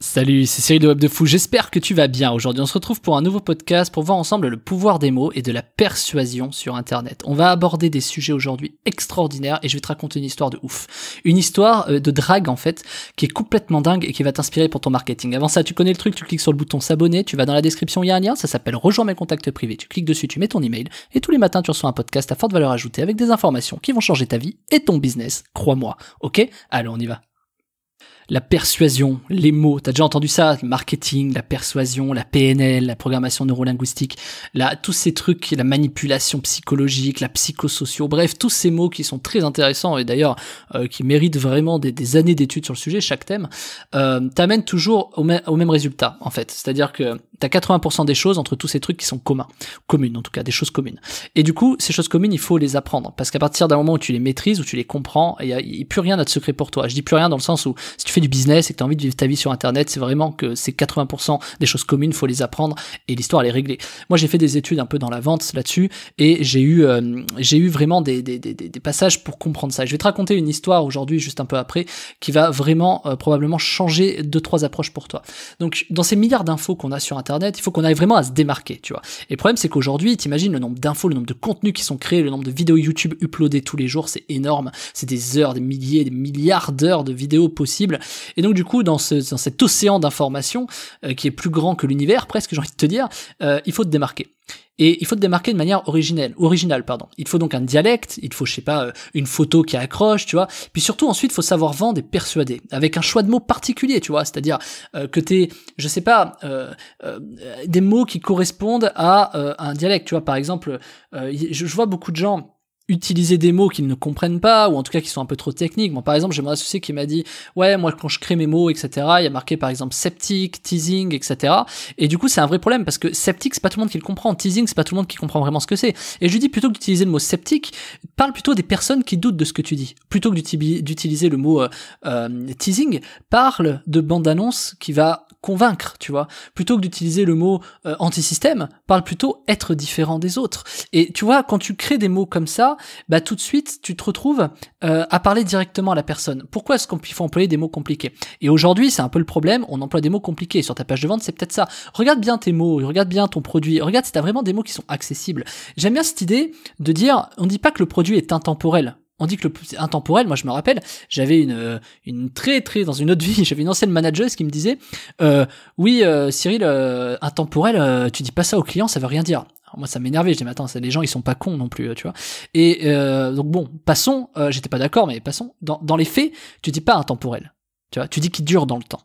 Salut, c'est Cyril de Web de Fou, j'espère que tu vas bien. Aujourd'hui, on se retrouve pour un nouveau podcast pour voir ensemble le pouvoir des mots et de la persuasion sur Internet. On va aborder des sujets aujourd'hui extraordinaires et je vais te raconter une histoire de ouf. Une histoire euh, de drague, en fait, qui est complètement dingue et qui va t'inspirer pour ton marketing. Avant ça, tu connais le truc, tu cliques sur le bouton s'abonner, tu vas dans la description, il y a un lien, ça s'appelle Rejoins mes contacts privés. Tu cliques dessus, tu mets ton email et tous les matins, tu reçois un podcast à forte valeur ajoutée avec des informations qui vont changer ta vie et ton business. Crois-moi. Ok? Allez, on y va la persuasion, les mots. T'as déjà entendu ça le Marketing, la persuasion, la PNL, la programmation neurolinguistique, Là, tous ces trucs, la manipulation psychologique, la psychosociaux, bref, tous ces mots qui sont très intéressants et d'ailleurs euh, qui méritent vraiment des, années d'études sur le sujet, chaque thème, euh, t'amène toujours au, au, même résultat en fait. C'est-à-dire que t'as 80% des choses entre tous ces trucs qui sont communs, communes en tout cas, des choses communes. Et du coup, ces choses communes, il faut les apprendre parce qu'à partir d'un moment où tu les maîtrises, où tu les comprends, il n'y a, plus rien à de secret pour toi. Je dis plus rien dans le sens où si tu fais du business et que tu as envie de vivre ta vie sur Internet, c'est vraiment que ces 80% des choses communes, il faut les apprendre et l'histoire elle est réglée. Moi, j'ai fait des études un peu dans la vente là-dessus et j'ai eu, euh, eu vraiment des, passages pour comprendre ça. Je vais te raconter une histoire aujourd'hui, juste un peu après, qui va vraiment euh, probablement changer deux trois approches pour toi. Donc, dans ces milliards d'infos qu'on a sur Internet il faut qu'on arrive vraiment à se démarquer, tu vois. Et le problème, c'est qu'aujourd'hui, t'imagines le nombre d'infos, le nombre de contenus qui sont créés, le nombre de vidéos YouTube uploadées tous les jours, c'est énorme. C'est des heures, des milliers, des milliards d'heures de vidéos possibles. Et donc, du coup, dans, ce, cet océan d'informations euh, qui est plus grand que l'univers, presque, j'ai envie de te dire, euh, il faut te démarquer. Et il faut te démarquer de manière originelle, originale, pardon. Il faut donc un dialecte, il faut, je sais pas, euh, une photo qui accroche, tu vois. Puis surtout, ensuite, il faut savoir vendre et persuader, avec un choix de mots particulier, tu vois. C'est-à-dire euh, que t'es, je sais pas, euh, des mots qui correspondent à un dialecte, tu vois. Par exemple, je vois beaucoup de gens utiliser des mots qu'ils ne comprennent pas ou en tout cas qui sont un peu trop techniques. Bon, par exemple, j'ai mon associé qui m'a dit ouais moi quand je crée mes mots etc. Il y a marqué par exemple sceptique, teasing etc. Et du coup c'est un vrai problème parce que sceptique c'est pas tout le monde qui le comprend, teasing c'est pas tout le monde qui comprend vraiment ce que c'est. Et je lui dis plutôt que d'utiliser le mot sceptique, parle plutôt des personnes qui doutent de ce que tu dis. Plutôt que d'utiliser le mot euh, euh, teasing, parle de bande annonce qui va convaincre, tu vois. Plutôt que d'utiliser le mot euh, antisystème, parle plutôt être différent des autres. Et tu vois, quand tu crées des mots comme ça, bah tout de suite, tu te retrouves euh, à parler directement à la personne. Pourquoi est-ce qu'il faut employer des mots compliqués Et aujourd'hui, c'est un peu le problème, on emploie des mots compliqués. Sur ta page de vente, c'est peut-être ça. Regarde bien tes mots, regarde bien ton produit, regarde si as vraiment des mots qui sont accessibles. J'aime bien cette idée de dire, on dit pas que le produit est intemporel on dit que le intemporel. Moi, je me rappelle, j'avais une euh, une très très dans une autre vie, j'avais une ancienne manageuse qui me disait, euh, oui, euh, Cyril, intemporel, tu dis pas ça aux clients, ça veut rien dire. moi, ça m'énervait. Je dis, mais attends, les gens, ils sont pas cons non plus, tu vois. Et donc bon, passons. J'étais pas d'accord, mais passons. Dans dans les faits, tu dis pas intemporel. Tu vois, tu dis qui dure dans le temps.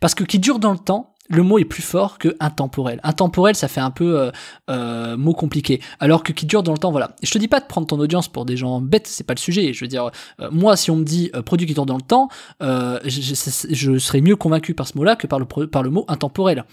Parce que qui dure dans le temps, le mot est plus fort que intemporel. Intemporel, ça fait un peu euh, euh, mot compliqué. Alors que qui dure dans le temps, voilà. je te dis pas de prendre ton audience pour des gens bêtes, c'est pas le sujet. Je veux dire, euh, moi, si on me dit produit qui dure dans le temps, je, serais mieux convaincu par ce mot-là que par le, par le mot intemporel.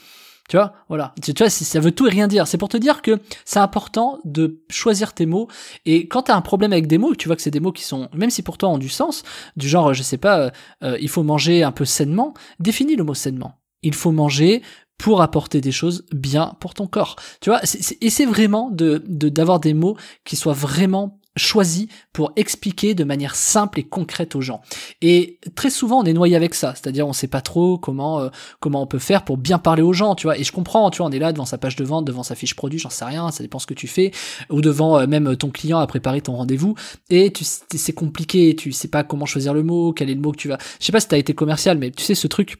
Tu vois, voilà. Tu, tu vois, ça veut tout et rien dire. C'est pour te dire que c'est important de choisir tes mots. Et quand t'as un problème avec des mots, tu vois que c'est des mots qui sont, même si pour toi ont du sens, du genre, je sais pas, il faut manger un peu sainement, définis le mot sainement il faut manger pour apporter des choses bien pour ton corps. Tu vois, c'est, vraiment de, d'avoir des mots qui soient vraiment choisis pour expliquer de manière simple et concrète aux gens. Et très souvent, on est noyé avec ça, c'est-à-dire on sait pas trop comment euh, comment on peut faire pour bien parler aux gens, tu vois. Et je comprends, tu vois, on est là devant sa page de vente, devant sa fiche produit, j'en sais rien, ça dépend ce que tu fais, ou devant euh, même ton client à préparer ton rendez-vous. Et tu c'est compliqué, tu sais pas comment choisir le mot, quel est le mot que tu vas. Je sais pas si t'as été commercial, mais tu sais ce truc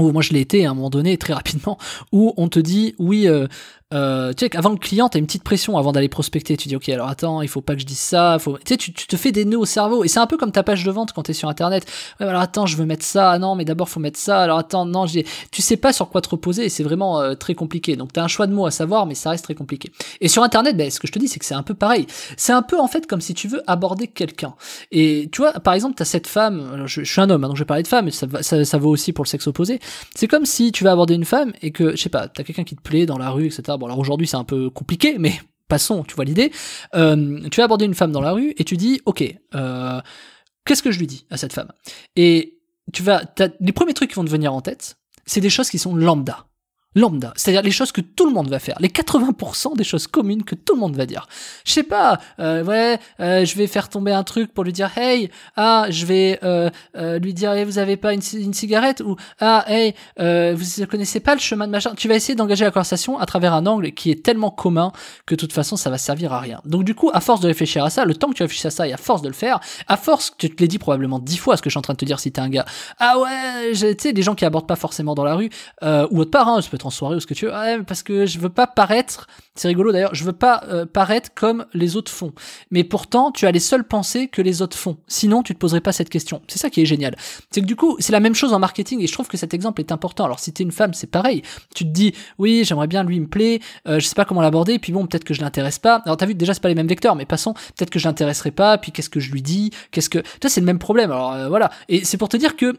ou moi je l'ai été à un moment donné très rapidement, où on te dit oui, euh, euh, tu sais, avant le client, t'as une petite pression avant d'aller prospecter. Tu dis, ok, alors attends, il faut pas que je dise ça. Faut... Tu sais, tu, te fais des nœuds au cerveau. Et c'est un peu comme ta page de vente quand t'es sur Internet. Ouais, alors attends, je veux mettre ça. Ah non, mais d'abord, faut mettre ça. Alors attends, non, j'ai. tu sais pas sur quoi te reposer et c'est vraiment euh, très compliqué. Donc t'as un choix de mots à savoir, mais ça reste très compliqué. Et sur Internet, ben, ce que je te dis, c'est que c'est un peu pareil. C'est un peu, en fait, comme si tu veux aborder quelqu'un. Et tu vois, par exemple, t'as cette femme. je, suis un homme, hein, donc je vais parler de femme, mais ça, vaut aussi pour le sexe opposé. C'est comme si tu vas aborder une femme et que, je sais pas, t'as quelqu'un qui te plaît dans la rue, etc bon alors aujourd'hui c'est un peu compliqué, mais passons, tu vois l'idée. Euh, tu vas aborder une femme dans la rue et tu dis, ok, euh, qu'est-ce que je lui dis à cette femme Et tu vas, les premiers trucs qui vont te venir en tête, c'est des choses qui sont lambda lambda, c'est-à-dire les choses que tout le monde va faire, les 80% des choses communes que tout le monde va dire. Je sais pas, euh, ouais, euh, je vais faire tomber un truc pour lui dire hey, ah, je vais euh, lui dire vous avez pas une, cigarette ou ah hey, vous connaissez pas le chemin de machin. Tu vas essayer d'engager la conversation à travers un angle qui est tellement commun que de toute façon ça va servir à rien. Donc du coup, à force de réfléchir à ça, le temps que tu réfléchis à ça et à force de le faire, à force tu te l'es dit probablement dix fois ce que je suis en train de te dire si t'es un gars. Ah ouais, tu sais des gens qui abordent pas forcément dans la rue ou autre part, hein, en soirée ou ce que tu veux. Ah, parce que je veux pas paraître, c'est rigolo d'ailleurs, je veux pas euh, paraître comme les autres font. Mais pourtant, tu as les seules pensées que les autres font. Sinon, tu te poserais pas cette question. C'est ça qui est génial. C'est que du coup, c'est la même chose en marketing et je trouve que cet exemple est important. Alors, si t'es une femme, c'est pareil. Tu te dis, oui, j'aimerais bien, lui, il me plaît, euh, je sais pas comment l'aborder, puis bon, peut-être que je l'intéresse pas. Alors, t'as vu, déjà, c'est pas les mêmes vecteurs, mais passons, peut-être que je l'intéresserai pas, puis qu'est-ce que je lui dis, qu'est-ce que. Toi, c'est le même problème. Alors, euh, voilà. Et c'est pour te dire que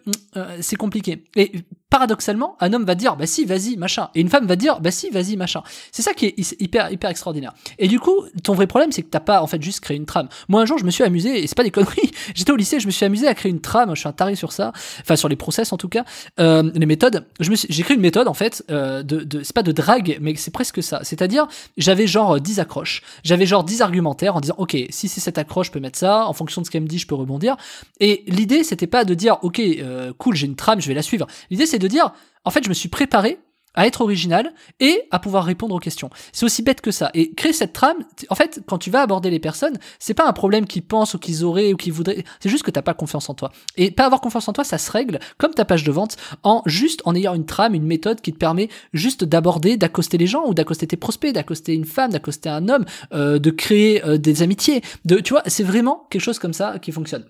c'est compliqué. Et paradoxalement, un homme va dire, bah si, vas-y, et une femme va dire, bah si, vas-y, machin. C'est ça qui est hyper, hyper extraordinaire. Et du coup, ton vrai problème, c'est que t'as pas, en fait, juste créé une trame. Moi, un jour, je me suis amusé, et c'est pas des conneries, j'étais au lycée, je me suis amusé à créer une trame, je suis un taré sur ça, enfin, sur les process en tout cas, euh, les méthodes. J'ai créé une méthode, en fait, euh, de, de c'est pas de drague, mais c'est presque ça. C'est-à-dire, j'avais genre 10 euh, accroches, j'avais genre 10 argumentaires en disant, ok, si c'est cette accroche, je peux mettre ça, en fonction de ce qu'elle me dit, je peux rebondir. Et l'idée, c'était pas de dire, ok, cool, j'ai une trame, je vais la suivre. L'idée, c'est de dire, en fait, je me suis préparé à être original et à pouvoir répondre aux questions. C'est aussi bête que ça. Et créer cette trame, en fait, quand tu vas aborder les personnes, c'est pas un problème qu'ils pensent ou qu'ils auraient ou qu'ils voudraient. C'est juste que t'as pas confiance en toi. Et pas avoir confiance en toi, ça se règle comme ta page de vente en juste en ayant une trame, une méthode qui te permet juste d'aborder, d'accoster les gens ou d'accoster tes prospects, d'accoster une femme, d'accoster un homme, euh, de créer euh, des amitiés. De, tu vois, c'est vraiment quelque chose comme ça qui fonctionne.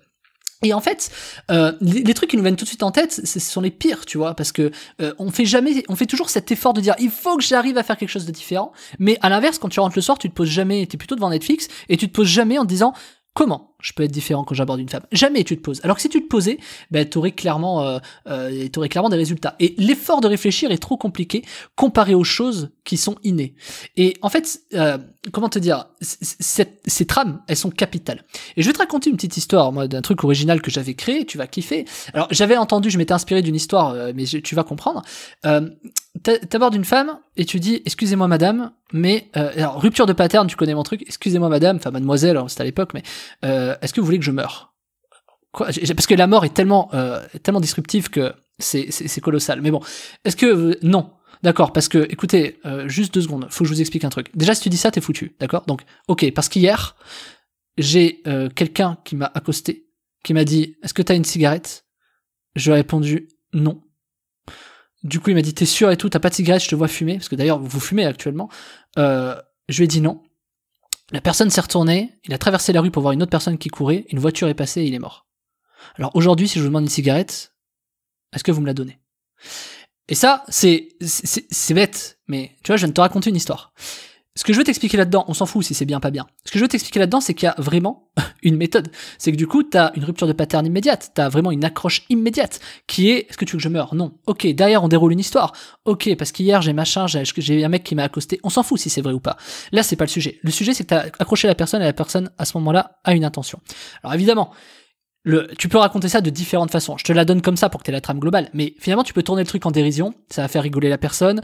Et en fait, euh, les, trucs qui nous viennent tout de suite en tête, ce sont les pires, tu vois, parce que euh, on fait jamais, on fait toujours cet effort de dire il faut que j'arrive à faire quelque chose de différent. Mais à l'inverse, quand tu rentres le soir, tu te poses jamais, t'es plutôt devant Netflix et tu te poses jamais en te disant comment je peux être différent quand j'aborde une femme. Jamais tu te poses. Alors que si tu te posais, ben, bah, tu aurais clairement, euh, euh, aurais clairement des résultats. Et l'effort de réfléchir est trop compliqué comparé aux choses qui sont innées. Et en fait, euh, comment te dire, ces trames, elles sont capitales. Et je vais te raconter une petite histoire, moi, d'un truc original que j'avais créé. Tu vas kiffer. Alors j'avais entendu, je m'étais inspiré d'une histoire, euh, mais tu vas comprendre. Euh, T'abordes une femme et tu dis, excusez-moi madame, mais euh, alors rupture de pattern, tu connais mon truc. Excusez-moi madame, enfin mademoiselle, hein, c'était à l'époque, mais euh, euh, est-ce que vous voulez que je meure Parce que la mort est tellement, euh, tellement disruptive que c'est colossal. Mais bon, est-ce que... Non. D'accord, parce que, écoutez, euh, juste deux secondes, faut que je vous explique un truc. Déjà, si tu dis ça, t'es foutu, d'accord Donc, ok, parce qu'hier, j'ai quelqu'un qui m'a accosté, qui m'a dit, est-ce que t'as une cigarette Je lui ai répondu, non. Du coup, il m'a dit, t'es sûr et tout, t'as pas de cigarette, je te vois fumer, parce que d'ailleurs, vous fumez actuellement. je lui ai dit non. La personne s'est retournée, il a traversé la rue pour voir une autre personne qui courait, une voiture est passée et il est mort. Alors aujourd'hui, si je vous demande une cigarette, est-ce que vous me la donnez Et ça, c'est bête, mais tu vois, je viens de te raconter une histoire ce que je veux t'expliquer là-dedans, on s'en fout si c'est bien pas bien. Ce que je veux t'expliquer là-dedans, c'est qu'il y a vraiment une méthode. C'est que du coup, t'as une rupture de pattern immédiate, t'as vraiment une accroche immédiate qui est est-ce que tu veux que je meure Non. Ok, derrière on déroule une histoire. Ok, parce qu'hier j'ai machin, j'ai un mec qui m'a accosté. On s'en fout si c'est vrai ou pas. Là, c'est pas le sujet. Le sujet, c'est que t'as accroché la personne et la personne à ce moment-là a une intention. Alors évidemment, le, tu peux raconter ça de différentes façons. Je te la donne comme ça pour que tu la trame globale. Mais finalement, tu peux tourner le truc en dérision. Ça va faire rigoler la personne.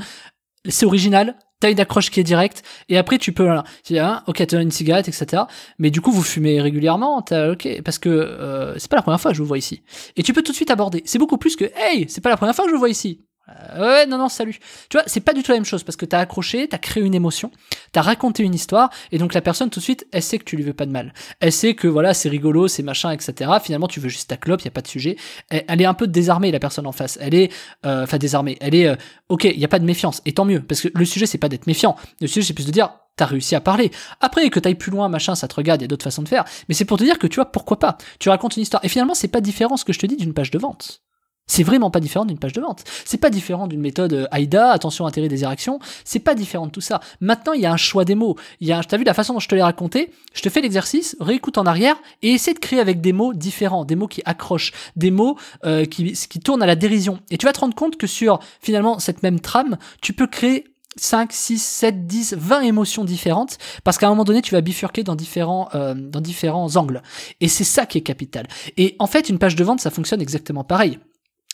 C'est original, taille d'accroche qui est directe, et après tu peux, tu as ah, ok, t'as une cigarette, etc. Mais du coup, vous fumez régulièrement, ok, parce que euh, c'est pas la première fois que je vous vois ici. Et tu peux tout de suite aborder. C'est beaucoup plus que, hey, c'est pas la première fois que je vous vois ici. Euh, ouais, non, non, salut. Tu vois, c'est pas du tout la même chose parce que t'as accroché, t'as créé une émotion, t'as raconté une histoire et donc la personne tout de suite, elle sait que tu lui veux pas de mal. Elle sait que voilà, c'est rigolo, c'est machin, etc. Finalement, tu veux juste ta clope, y a pas de sujet. Elle, est un peu désarmée, la personne en face. Elle est, euh, enfin, désarmée. Elle est, ok euh, ok, y a pas de méfiance et tant mieux parce que le sujet, c'est pas d'être méfiant. Le sujet, c'est plus de dire, t'as réussi à parler. Après, que t'ailles plus loin, machin, ça te regarde, il y a d'autres façons de faire. Mais c'est pour te dire que tu vois, pourquoi pas. Tu racontes une histoire. Et finalement, c'est pas différent ce que je te dis d'une page de vente. C'est vraiment pas différent d'une page de vente. C'est pas différent d'une méthode euh, AIDA, attention, intérêt, des action. C'est pas différent de tout ça. Maintenant, il y a un choix des mots. Il y a, t'as vu la façon dont je te l'ai raconté? Je te fais l'exercice, réécoute en arrière et essaie de créer avec des mots différents, des mots qui accrochent, des mots euh, qui, qui tournent à la dérision. Et tu vas te rendre compte que sur finalement cette même trame, tu peux créer 5, 6, 7, 10, 20 émotions différentes, parce qu'à un moment donné, tu vas bifurquer dans différents, euh, dans différents angles. Et c'est ça qui est capital. Et en fait, une page de vente, ça fonctionne exactement pareil.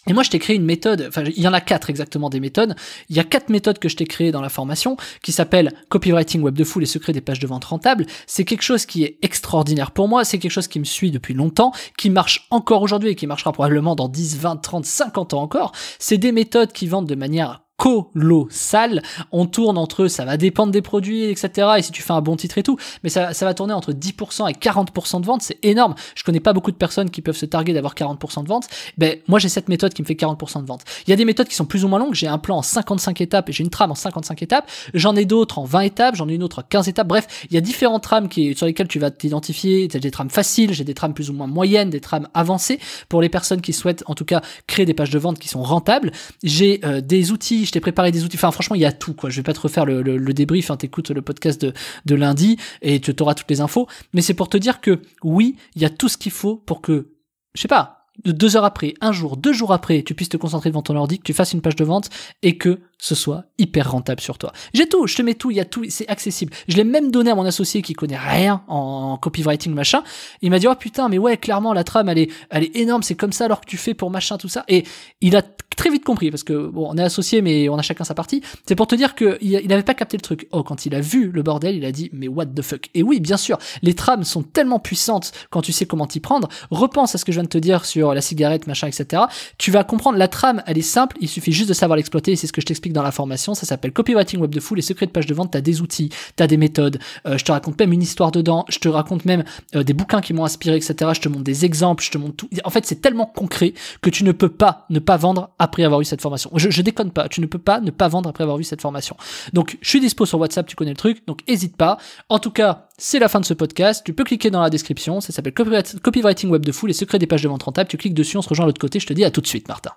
Et moi, je t'ai créé une méthode, enfin, il y en a quatre exactement des méthodes. Il y a quatre méthodes que je t'ai créées dans la formation qui s'appellent Copywriting Web de Fou, les secrets des pages de vente rentables. C'est quelque chose qui est extraordinaire pour moi. C'est quelque chose qui me suit depuis longtemps, qui marche encore aujourd'hui et qui marchera probablement dans 10, 20, 30, 50 ans encore. C'est des méthodes qui vendent de manière colossal. On tourne entre eux, ça va dépendre des produits, etc. Et si tu fais un bon titre et tout, mais ça, ça va tourner entre 10% et 40% de vente, c'est énorme. Je connais pas beaucoup de personnes qui peuvent se targuer d'avoir 40% de vente. Ben, moi, j'ai cette méthode qui me fait 40% de vente. Il y a des méthodes qui sont plus ou moins longues. J'ai un plan en 55 étapes et j'ai une trame en 55 étapes. J'en ai d'autres en 20 étapes, j'en ai une autre en 15 étapes. Bref, il y a différentes trames qui, sur lesquelles tu vas t'identifier. J'ai des trames faciles, j'ai des trames plus ou moins moyennes, des trames avancées pour les personnes qui souhaitent, en tout cas, créer des pages de vente qui sont rentables. J'ai euh, des outils je t'ai préparé des outils. Enfin, franchement, il y a tout, quoi. Je vais pas te refaire le, débrief, hein. t'écoutes le podcast de, lundi et tu auras toutes les infos. Mais c'est pour te dire que oui, il y a tout ce qu'il faut pour que, je sais pas, deux heures après, un jour, deux jours après, tu puisses te concentrer devant ton ordi, que tu fasses une page de vente et que ce soit hyper rentable sur toi. J'ai tout, je te mets tout, il y a tout, c'est accessible. Je l'ai même donné à mon associé qui connaît rien en copywriting machin. Il m'a dit oh putain mais ouais clairement la trame elle est, elle est énorme, c'est comme ça alors que tu fais pour machin tout ça. Et il a très vite compris parce que bon on est associé mais on a chacun sa partie. C'est pour te dire que il n'avait pas capté le truc. Oh quand il a vu le bordel il a dit mais what the fuck. Et oui bien sûr les trames sont tellement puissantes quand tu sais comment t'y prendre. Repense à ce que je viens de te dire sur la cigarette, machin, etc. Tu vas comprendre, la trame, elle est simple, il suffit juste de savoir l'exploiter, et c'est ce que je t'explique dans la formation, ça s'appelle Copywriting Web de Fou, les secrets de page de vente, t'as des outils, t'as des méthodes, euh, je te raconte même une histoire dedans, je te raconte même euh, des bouquins qui m'ont inspiré, etc. Je te montre des exemples, je te montre tout. En fait, c'est tellement concret que tu ne peux pas ne pas vendre après avoir eu cette formation. Je, déconne pas, tu ne peux pas ne pas vendre après avoir vu cette formation. Donc, je suis dispo sur WhatsApp, tu connais le truc, donc hésite pas. En tout cas, c'est la fin de ce podcast, tu peux cliquer dans la description, ça s'appelle Copywriting Web de Fou, les secrets des pages de vente rentables, clique dessus, on se rejoint à l'autre côté. Je te dis à tout de suite, Martin.